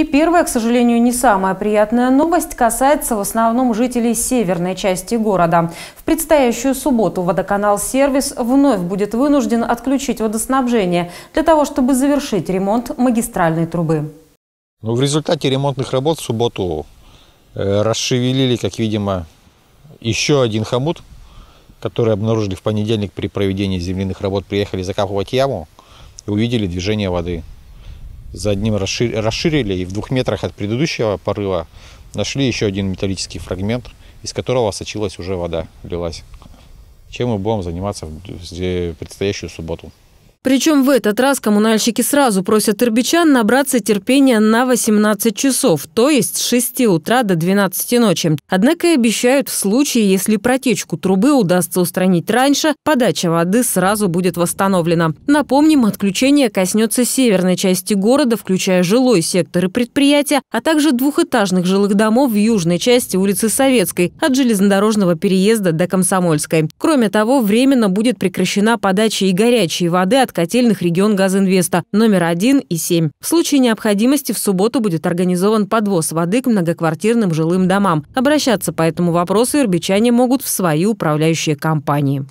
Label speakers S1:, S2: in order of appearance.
S1: И первая, к сожалению, не самая приятная новость касается в основном жителей северной части города. В предстоящую субботу водоканал «Сервис» вновь будет вынужден отключить водоснабжение для того, чтобы завершить ремонт магистральной трубы.
S2: Ну, в результате ремонтных работ в субботу э, расшевелили, как видимо, еще один хомут, который обнаружили в понедельник при проведении земляных работ. Приехали закапывать яму и увидели движение воды за одним расширили и в двух метрах от предыдущего порыва нашли еще один металлический фрагмент, из которого сочилась уже вода, лилась. Чем мы будем заниматься в предстоящую субботу.
S1: Причем в этот раз коммунальщики сразу просят ирбичан набраться терпения на 18 часов, то есть с 6 утра до 12 ночи. Однако и обещают, в случае, если протечку трубы удастся устранить раньше, подача воды сразу будет восстановлена. Напомним, отключение коснется северной части города, включая жилой сектор и предприятия, а также двухэтажных жилых домов в южной части улицы Советской, от железнодорожного переезда до Комсомольской. Кроме того, временно будет прекращена подача и горячей воды от от котельных регион Газинвеста номер 1 и 7. В случае необходимости в субботу будет организован подвоз воды к многоквартирным жилым домам. Обращаться по этому вопросу ирбичане могут в свои управляющие компании.